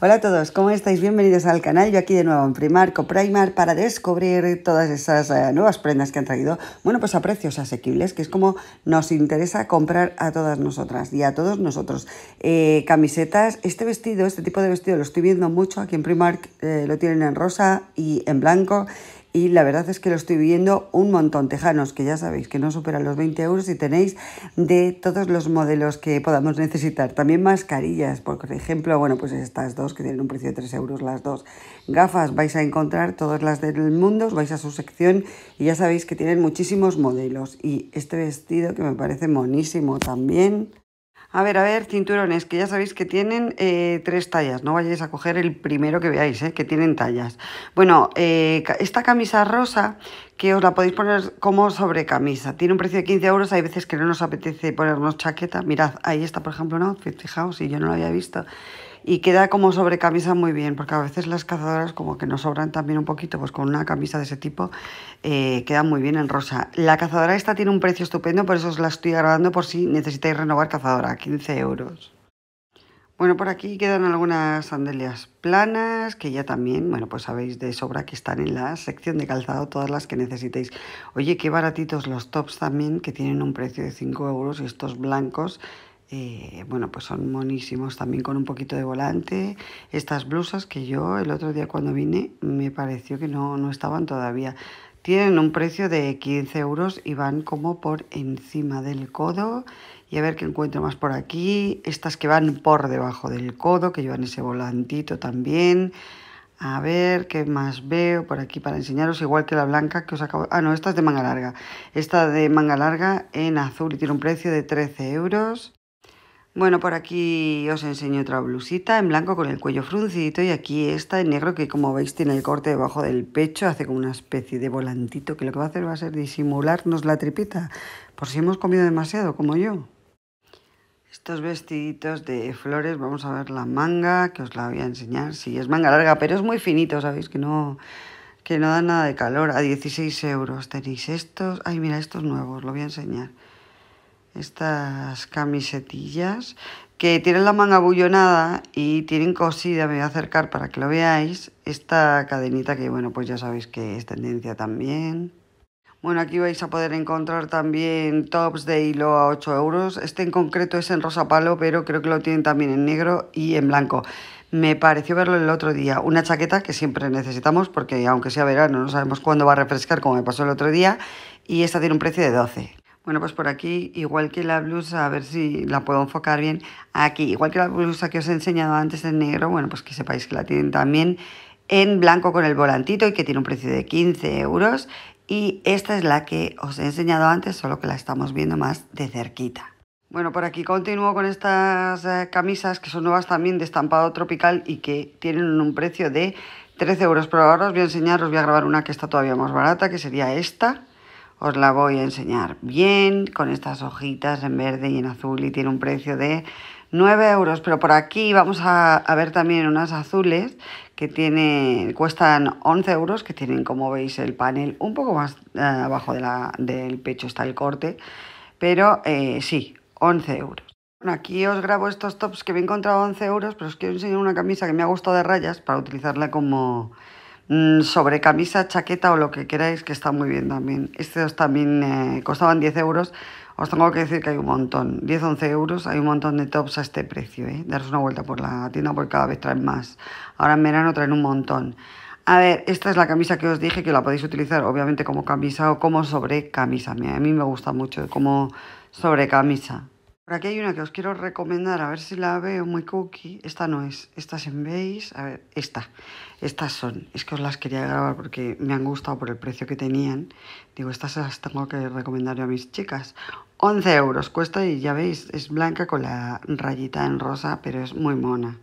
Hola a todos, ¿cómo estáis? Bienvenidos al canal. Yo aquí de nuevo en Primark o Primark para descubrir todas esas eh, nuevas prendas que han traído. Bueno, pues a precios asequibles, que es como nos interesa comprar a todas nosotras y a todos nosotros. Eh, camisetas, este vestido, este tipo de vestido lo estoy viendo mucho aquí en Primark, eh, lo tienen en rosa y en blanco y la verdad es que lo estoy viendo un montón. Tejanos, que ya sabéis que no superan los 20 euros y tenéis de todos los modelos que podamos necesitar. También mascarillas, por ejemplo, bueno, pues estas dos que tienen un precio de 3 euros las dos. Gafas, vais a encontrar todas las del mundo, vais a su sección y ya sabéis que tienen muchísimos modelos. Y este vestido que me parece monísimo también. A ver, a ver, cinturones, que ya sabéis que tienen eh, tres tallas, no vayáis a coger el primero que veáis, eh, que tienen tallas. Bueno, eh, esta camisa rosa, que os la podéis poner como sobre camisa, tiene un precio de 15 euros, hay veces que no nos apetece ponernos chaqueta, mirad, ahí está por ejemplo ¿no? fijaos, si yo no lo había visto, y queda como sobre camisa muy bien, porque a veces las cazadoras como que nos sobran también un poquito, pues con una camisa de ese tipo eh, queda muy bien en rosa. La cazadora esta tiene un precio estupendo, por eso os la estoy agradando por si necesitáis renovar cazadora, 15 euros. Bueno, por aquí quedan algunas sandalias planas, que ya también, bueno, pues sabéis de sobra que están en la sección de calzado todas las que necesitéis. Oye, qué baratitos los tops también, que tienen un precio de 5 euros y estos blancos eh, bueno, pues son monísimos también con un poquito de volante. Estas blusas que yo el otro día cuando vine me pareció que no, no estaban todavía. Tienen un precio de 15 euros y van como por encima del codo. Y a ver qué encuentro más por aquí. Estas que van por debajo del codo, que llevan ese volantito también. A ver qué más veo por aquí para enseñaros, igual que la blanca que os acabo... Ah, no, esta es de manga larga. Esta de manga larga en azul y tiene un precio de 13 euros. Bueno, por aquí os enseño otra blusita en blanco con el cuello fruncidito y aquí esta en negro que como veis tiene el corte debajo del pecho, hace como una especie de volantito que lo que va a hacer va a ser disimularnos la tripita por si hemos comido demasiado como yo. Estos vestiditos de flores, vamos a ver la manga que os la voy a enseñar, sí es manga larga pero es muy finito, sabéis que no, que no da nada de calor, a 16 euros tenéis estos, ay mira estos nuevos, lo voy a enseñar estas camisetillas que tienen la manga bullonada y tienen cosida, me voy a acercar para que lo veáis, esta cadenita que bueno, pues ya sabéis que es tendencia también. Bueno, aquí vais a poder encontrar también tops de hilo a 8 euros. Este en concreto es en rosa palo, pero creo que lo tienen también en negro y en blanco. Me pareció verlo el otro día. Una chaqueta que siempre necesitamos porque aunque sea verano no sabemos cuándo va a refrescar, como me pasó el otro día. Y esta tiene un precio de 12. Bueno, pues por aquí, igual que la blusa, a ver si la puedo enfocar bien. Aquí, igual que la blusa que os he enseñado antes en negro, bueno, pues que sepáis que la tienen también en blanco con el volantito y que tiene un precio de 15 euros. Y esta es la que os he enseñado antes, solo que la estamos viendo más de cerquita. Bueno, por aquí continúo con estas eh, camisas que son nuevas también de estampado tropical y que tienen un precio de 13 euros. Pero ahora os voy a enseñar, os voy a grabar una que está todavía más barata, que sería esta os la voy a enseñar bien con estas hojitas en verde y en azul y tiene un precio de 9 euros, pero por aquí vamos a, ver también unas azules que tienen, cuestan 11 euros, que tienen como veis el panel un poco más eh, abajo de la, del pecho está el corte, pero eh, sí, 11 euros. Bueno, aquí os grabo estos tops que me he encontrado 11 euros, pero os quiero enseñar una camisa que me ha gustado de rayas para utilizarla como, Mm, sobre camisa, chaqueta o lo que queráis, que está muy bien también. Estos también eh, costaban 10 euros. Os tengo que decir que hay un montón, 10-11 euros, hay un montón de tops a este precio. ¿eh? Daros una vuelta por la tienda porque cada vez traen más. Ahora en verano traen un montón. A ver, esta es la camisa que os dije que la podéis utilizar obviamente como camisa o como sobre camisa. A mí me gusta mucho como sobre camisa. Por aquí hay una que os quiero recomendar, a ver si la veo muy cookie. Esta no es, estas en veis, a ver, esta. Estas son, es que os las quería grabar porque me han gustado por el precio que tenían. Digo, estas las tengo que recomendar a mis chicas. 11 euros cuesta y ya veis, es blanca con la rayita en rosa, pero es muy mona.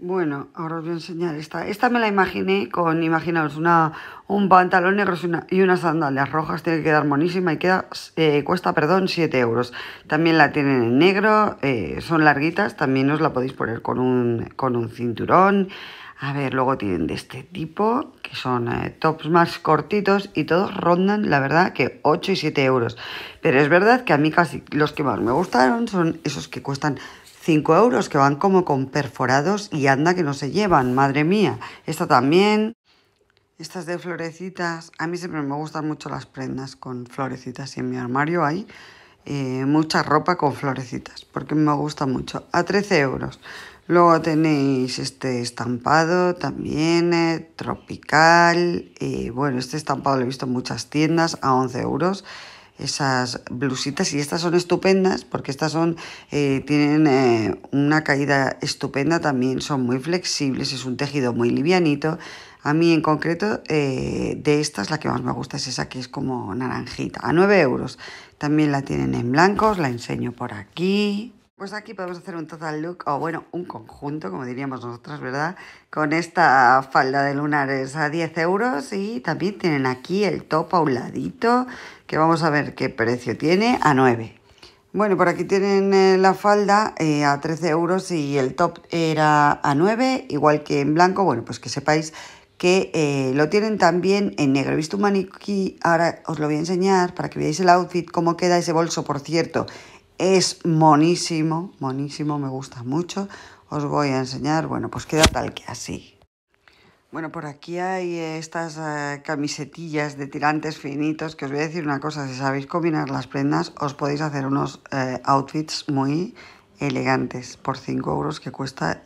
Bueno, ahora os voy a enseñar esta. Esta me la imaginé con, imaginaos, una, un pantalón negro y, unas sandalias rojas. Tiene que quedar monísima y queda, eh, cuesta, perdón, 7 euros. También la tienen en negro, eh, son larguitas, también os la podéis poner con un, con un cinturón. A ver, luego tienen de este tipo, que son eh, tops más cortitos y todos rondan, la verdad, que 8 y 7 euros. Pero es verdad que a mí casi los que más me gustaron son esos que cuestan 5 euros que van como con perforados y anda que no se llevan, madre mía. Esta también, estas de florecitas, a mí siempre me gustan mucho las prendas con florecitas y en mi armario hay eh, mucha ropa con florecitas porque me gusta mucho, a 13 euros. Luego tenéis este estampado también, eh, tropical, y eh, bueno, este estampado lo he visto en muchas tiendas a 11 euros esas blusitas y estas son estupendas porque estas son eh, tienen eh, una caída estupenda también son muy flexibles es un tejido muy livianito a mí en concreto eh, de estas la que más me gusta es esa que es como naranjita a 9 euros también la tienen en blancos la enseño por aquí pues aquí podemos hacer un total look, o bueno, un conjunto, como diríamos nosotros, ¿verdad? Con esta falda de lunares a 10 euros y también tienen aquí el top a un ladito, que vamos a ver qué precio tiene, a 9. Bueno, por aquí tienen eh, la falda eh, a 13 euros y el top era a 9, igual que en blanco, bueno, pues que sepáis que eh, lo tienen también en negro. He visto un maniquí, ahora os lo voy a enseñar para que veáis el outfit, cómo queda ese bolso, por cierto es monísimo, monísimo, me gusta mucho. Os voy a enseñar, bueno, pues queda tal que así. Bueno, por aquí hay eh, estas eh, camisetillas de tirantes finitos que os voy a decir una cosa, si sabéis combinar las prendas os podéis hacer unos eh, outfits muy elegantes por 5 euros que cuesta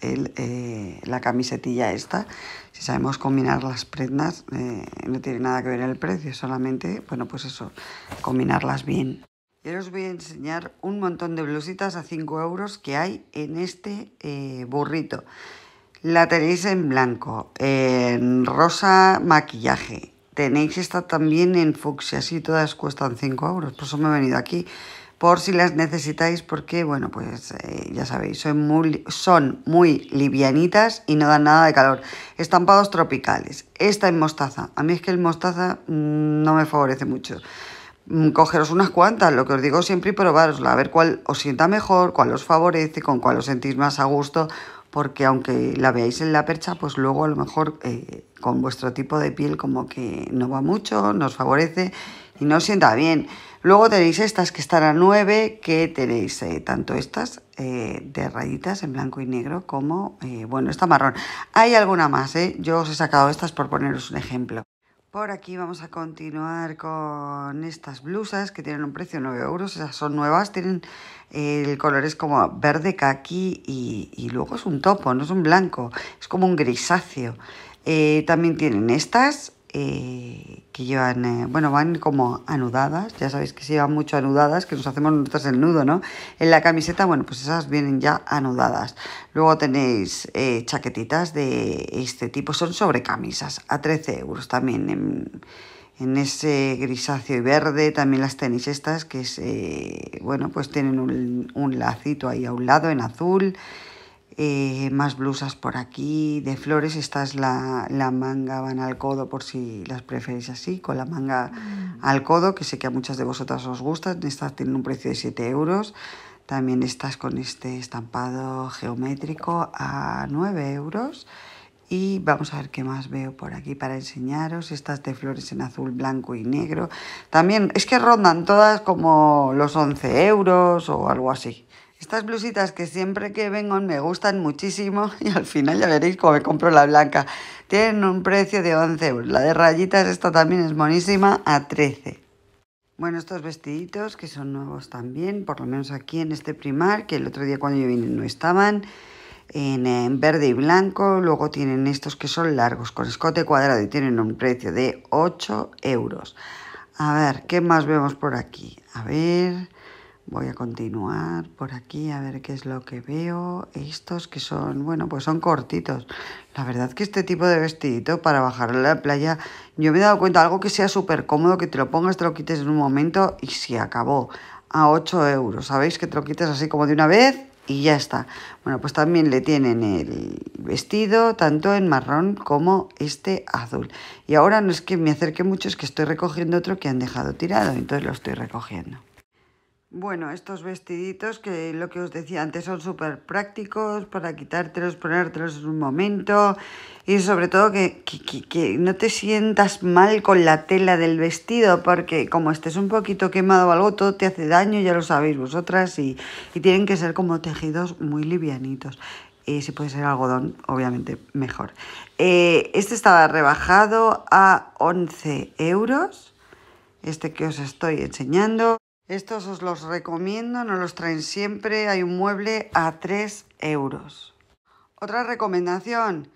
la camisetilla esta. Si sabemos combinar las prendas no tiene nada que ver el precio, solamente, bueno, pues eso, combinarlas bien. Yo os voy a enseñar un montón de blusitas a 5 euros que hay en este eh, burrito. La tenéis en blanco, en rosa maquillaje. Tenéis esta también en fucsia, así todas cuestan 5 euros. Por eso me he venido aquí, por si las necesitáis, porque, bueno, pues eh, ya sabéis, son muy, livianitas y no dan nada de calor. Estampados tropicales. Esta en mostaza. A mí es que el mostaza mm, no me favorece mucho. Mm, cogeros unas cuantas, lo que os digo siempre y probarosla, a ver cuál os sienta mejor, cuál os favorece, con cuál os sentís más a gusto, porque aunque la veáis en la percha, pues luego a lo mejor eh, con vuestro tipo de piel como que no va mucho, nos favorece y no os sienta bien. Luego tenéis estas que están a 9, que tenéis eh, tanto estas eh, de rayitas en blanco y negro como, bueno, esta marrón. Hay alguna más, Yo os he sacado estas por poneros un ejemplo. Por aquí vamos a continuar con estas blusas que tienen un precio de 9 euros. Esas son nuevas, tienen eh, el color es como verde kaki y, y luego es un topo, no es un blanco, es como un grisáceo. Eh, también tienen estas eh, que llevan, eh, bueno, van como anudadas, ya sabéis que se llevan mucho anudadas, que nos hacemos nosotros el nudo, ¿no? En la camiseta, bueno, pues esas vienen ya anudadas. Luego tenéis eh, chaquetitas de este tipo, son sobre camisas a 13 euros también. En, ese grisáceo y verde, también las tenéis estas, que es, bueno, pues tienen un, un lacito ahí a un lado en azul, eh, más blusas por aquí, de flores, esta es la, manga van al codo por si las preferís así, con la manga mm. al codo, que sé que a muchas de vosotras os gustan, estas tienen un precio de 7 euros, también estas con este estampado geométrico a 9 euros. Y vamos a ver qué más veo por aquí para enseñaros. Estas de flores en azul, blanco y negro. También es que rondan todas como los 11 euros o algo así. Estas blusitas que siempre que vengo me gustan muchísimo y al final ya veréis cómo me compro la blanca. Tienen un precio de 11 euros. La de rayitas, esta también es monísima, a 13. Bueno, estos vestiditos que son nuevos también, por lo menos aquí en este primar, que el otro día cuando yo vine no estaban, en, en, verde y blanco. Luego tienen estos que son largos, con escote cuadrado y tienen un precio de 8 euros. A ver, ¿qué más vemos por aquí? A ver, Voy a continuar por aquí a ver qué es lo que veo. Estos que son, bueno, pues son cortitos. La verdad que este tipo de vestidito para bajar a la playa, yo me he dado cuenta algo que sea súper cómodo, que te lo pongas, te lo quites en un momento y se acabó. A 8 euros, ¿sabéis? Que te lo quites así como de una vez y ya está. Bueno, pues también le tienen el vestido, tanto en marrón como este azul. Y ahora no es que me acerque mucho, es que estoy recogiendo otro que han dejado tirado, entonces lo estoy recogiendo. Bueno, estos vestiditos que lo que os decía antes son súper prácticos para quitártelos, ponértelos en un momento y sobre todo que, que, no te sientas mal con la tela del vestido porque como estés un poquito quemado o algo, todo te hace daño, ya lo sabéis vosotras y, tienen que ser como tejidos muy livianitos. Y eh, si puede ser algodón, obviamente mejor. Eh, este estaba rebajado a 11 euros, este que os estoy enseñando. Estos os los recomiendo, no los traen siempre. Hay un mueble a 3 euros. Otra recomendación,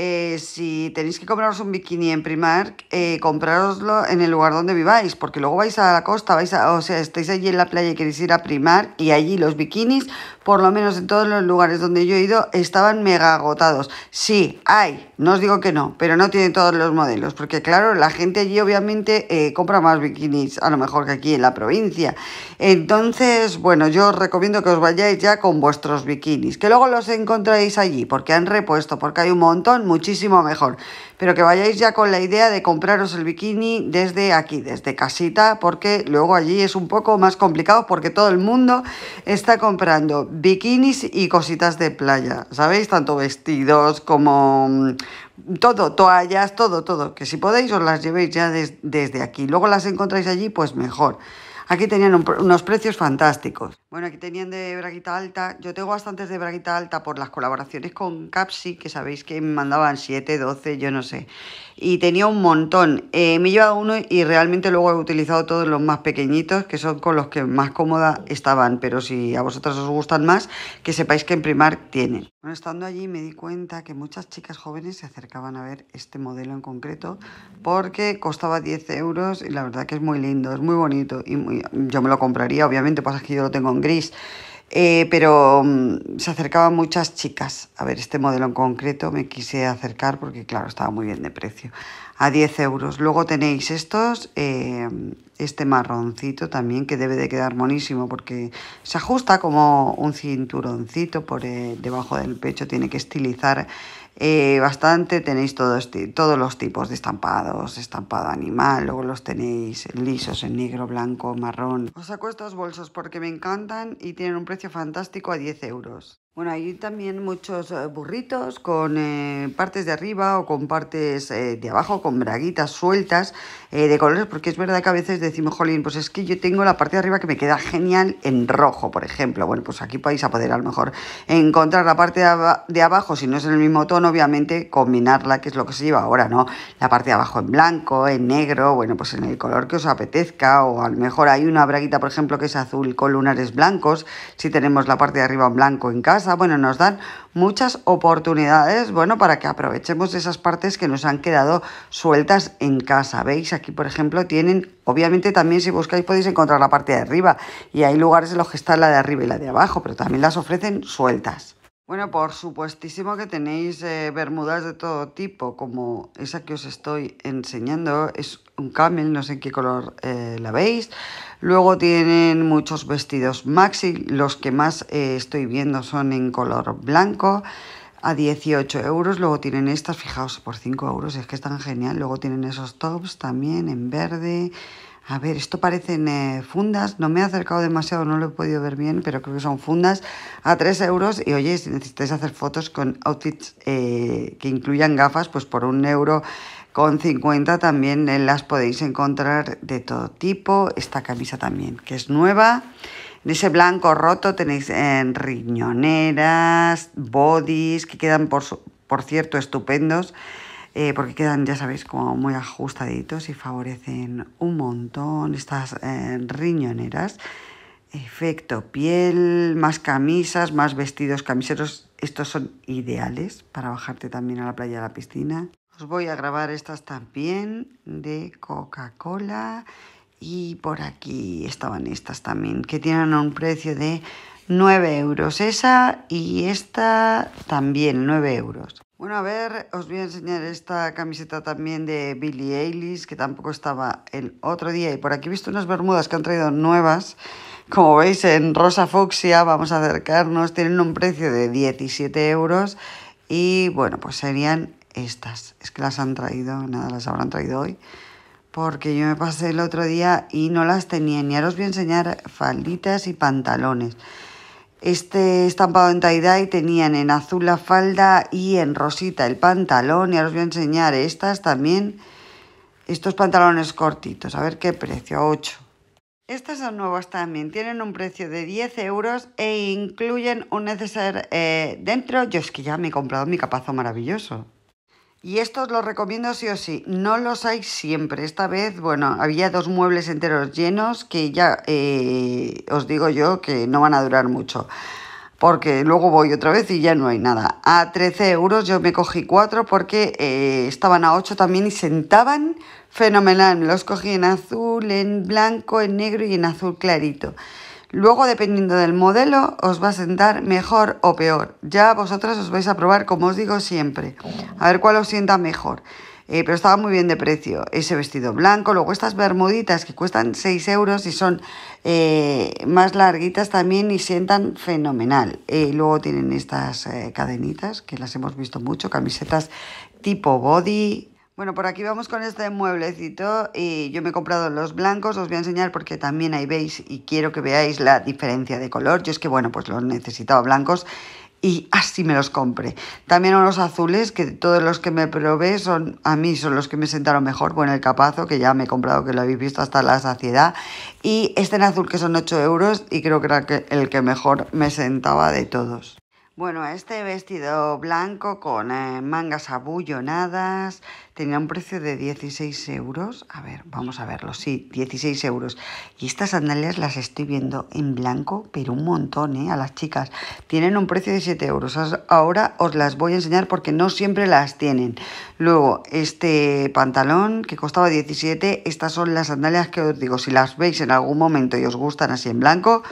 eh, si tenéis que compraros un bikini en Primark, eh, comprároslo en el lugar donde viváis, porque luego vais a la costa, vais a, o sea, estáis allí en la playa y queréis ir a Primark y allí los bikinis, por lo menos en todos los lugares donde yo he ido, estaban mega agotados. Sí, hay, no os digo que no, pero no tienen todos los modelos, porque claro, la gente allí obviamente eh, compra más bikinis a lo mejor que aquí en la provincia. Entonces, bueno, yo os recomiendo que os vayáis ya con vuestros bikinis, que luego los encontráis allí, porque han repuesto, porque hay un montón muchísimo mejor. Pero que vayáis ya con la idea de compraros el bikini desde aquí, desde casita, porque luego allí es un poco más complicado porque todo el mundo está comprando bikinis y cositas de playa, ¿sabéis? Tanto vestidos como mm, todo, toallas, todo, todo. Que si podéis os las llevéis ya desde aquí. Luego las encontráis allí, pues mejor. Aquí tenían unos precios fantásticos. Bueno, aquí tenían de braguita alta. Yo tengo bastantes de braguita alta por las colaboraciones con Capsi, que sabéis que me mandaban 7, 12, yo no sé. Y tenía un montón. Eh, me he llevado uno y realmente luego he utilizado todos los más pequeñitos, que son con los que más cómoda estaban. Pero si a vosotros os gustan más, que sepáis que en Primark tienen. Bueno, estando allí me di cuenta que muchas chicas jóvenes se acercaban a ver este modelo en concreto porque costaba 10 euros y la verdad que es muy lindo, es muy bonito. y Yo me lo compraría, obviamente, pasa que yo lo tengo en gris. Eh, pero mm, se acercaban muchas chicas. A ver, este modelo en concreto me quise acercar porque, claro, estaba muy bien de precio. A 10 euros. Luego tenéis estos, eh, este marroncito también, que debe de quedar monísimo porque se ajusta como un cinturoncito por eh, debajo del pecho. Tiene que estilizar eh, bastante. Tenéis todos, este, todos los tipos de estampados, estampado animal, luego los tenéis lisos en negro, blanco, marrón. Os saco estos bolsos porque me encantan y tienen un precio fantástico a 10 euros. Bueno, hay también muchos eh, burritos con eh, partes de arriba o con partes eh, de abajo, con braguitas sueltas de colores, porque es verdad que a veces decimos, jolín, pues es que yo tengo la parte de arriba que me queda genial en rojo, por ejemplo. Bueno, pues aquí podéis a poder a lo mejor encontrar la parte de, abajo, si no es en el mismo tono, obviamente combinarla, que es lo que se lleva ahora, ¿no? La parte de abajo en blanco, en negro, bueno, pues en el color que os apetezca, o a lo mejor hay una braguita, por ejemplo, que es azul con lunares blancos, si tenemos la parte de arriba en blanco en casa bueno, nos dan muchas oportunidades, bueno, para que aprovechemos esas partes que nos han quedado sueltas en casa. ¿Veis? Aquí, por ejemplo, tienen, obviamente también si buscáis podéis encontrar la parte de arriba y hay lugares en los que está la de arriba y la de abajo, pero también las ofrecen sueltas. Bueno, por supuestísimo que tenéis eh, bermudas de todo tipo, como esa que os estoy enseñando, es un camel, no sé en qué color eh, la veis. Luego tienen muchos vestidos maxi, los que más eh, estoy viendo son en color blanco a 18 euros. Luego tienen estas, fijaos, por 5 euros, es que están genial. Luego tienen esos tops también en verde. A ver, esto parecen eh, fundas, no me he acercado demasiado, no lo he podido ver bien, pero creo que son fundas a 3 euros. Y oye, si necesitáis hacer fotos con outfits que incluyan gafas, pues por un euro con 50 también eh, las podéis encontrar de todo tipo. Esta camisa también, que es nueva. En ese blanco roto tenéis en eh, riñoneras, bodies, que quedan, por, cierto, estupendos. Eh, porque quedan, ya sabéis, como muy ajustaditos y favorecen un montón estas riñoneras. Efecto piel, más camisas, más vestidos camiseros. Estos son ideales para bajarte también a la playa, a la piscina. Os pues voy a grabar estas también de Coca-Cola. Y por aquí estaban estas también, que tienen un precio de 9 euros esa y esta también 9 euros. Bueno, a ver, os voy a enseñar esta camiseta también de Billie Eilish, que tampoco estaba el otro día. Y por aquí he visto unas bermudas que han traído nuevas. Como veis, en Rosa Foxia, vamos a acercarnos, tienen un precio de 17 euros. Y bueno, pues serían estas. Es que las han traído, nada, las habrán traído hoy. Porque yo me pasé el otro día y no las tenía. Ni ahora os voy a enseñar falditas y pantalones. Este estampado en tie-dye tenían en azul la falda y en rosita el pantalón. Y ahora os voy a enseñar estas también. Estos pantalones cortitos. A ver qué precio, 8. Estas son nuevas también, tienen un precio de 10 euros e incluyen un neceser eh, dentro. Yo es que ya me he comprado mi capazo maravilloso. Y estos los recomiendo sí o sí. No los hay siempre. Esta vez, bueno, había dos muebles enteros llenos que ya eh, os digo yo que no van a durar mucho. Porque luego voy otra vez y ya no hay nada. A 13 euros yo me cogí cuatro porque eh, estaban a 8 también y sentaban fenomenal. los cogí en azul, en blanco, en negro y en azul clarito. Luego, dependiendo del modelo, os va a sentar mejor o peor. Ya vosotras os vais a probar, como os digo siempre, a ver cuál os sienta mejor. Eh, pero estaba muy bien de precio. Ese vestido blanco, luego estas bermuditas que cuestan 6 euros y son eh, más larguitas también y sientan fenomenal. Eh, luego tienen estas cadenitas que las hemos visto mucho, camisetas tipo body, bueno, por aquí vamos con este mueblecito y yo me he comprado los blancos, os voy a enseñar porque también ahí veis y quiero que veáis la diferencia de color. Yo es que, bueno, pues los necesitaba blancos y así me los compré. También unos azules, que todos los que me probé son, a mí son los que me sentaron mejor. Bueno, el capazo, que ya me he comprado, que lo habéis visto hasta la saciedad. Y este en azul, que son 8 euros, y creo que era el que mejor me sentaba de todos. Bueno, este vestido blanco con eh, mangas abullonadas tenía un precio de 16 euros. A ver, vamos a verlo. Sí, 16 euros. Y estas sandalias las estoy viendo en blanco, pero un montón, ¿eh? A las chicas. Tienen un precio de 7 euros. Ahora os las voy a enseñar porque no siempre las tienen. Luego, este pantalón que costaba 17. Estas son las sandalias que os digo. Si las veis en algún momento y os gustan así en blanco,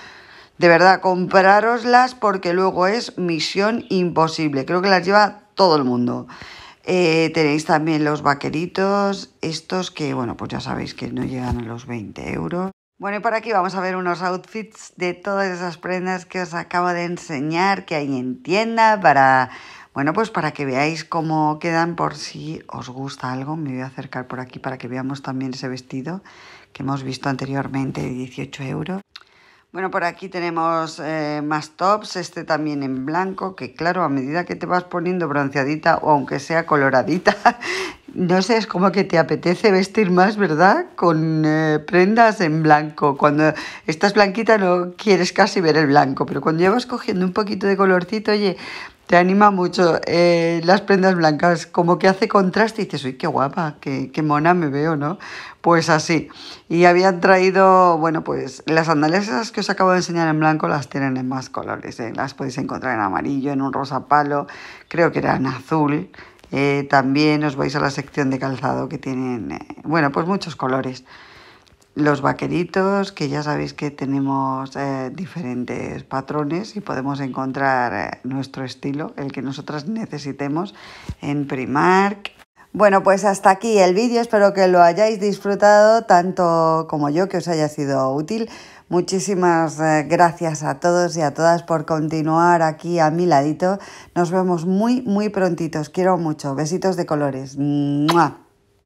de verdad, compraroslas porque luego es misión imposible. Creo que las lleva todo el mundo. Eh, tenéis también los vaqueritos, estos que, bueno, pues ya sabéis que no llegan a los 20 euros. Bueno, y por aquí vamos a ver unos outfits de todas esas prendas que os acabo de enseñar que hay en tienda para, bueno, pues para que veáis cómo quedan por si os gusta algo. Me voy a acercar por aquí para que veamos también ese vestido que hemos visto anteriormente de 18 euros. Bueno, por aquí tenemos eh, más tops, este también en blanco, que claro, a medida que te vas poniendo bronceadita o aunque sea coloradita, no sé, es como que te apetece vestir más, ¿verdad? Con eh, prendas en blanco. Cuando estás blanquita no quieres casi ver el blanco, pero cuando ya vas cogiendo un poquito de colorcito, oye, te anima mucho. Eh, las prendas blancas, como que hace contraste y dices, uy, qué guapa, qué, mona me veo, ¿no? Pues así. Y habían traído, bueno, pues las sandalias que os acabo de enseñar en blanco las tienen en más colores. ¿eh? Las podéis encontrar en amarillo, en un rosa palo, creo que eran azul. Eh, también os vais a la sección de calzado que tienen, bueno, pues muchos colores. Los vaqueritos, que ya sabéis que tenemos eh, diferentes patrones y podemos encontrar eh, nuestro estilo, el que nosotras necesitemos en Primark. Bueno, pues hasta aquí el vídeo, espero que lo hayáis disfrutado tanto como yo, que os haya sido útil. Muchísimas eh, gracias a todos y a todas por continuar aquí a mi ladito. Nos vemos muy, muy prontitos, quiero mucho. Besitos de colores.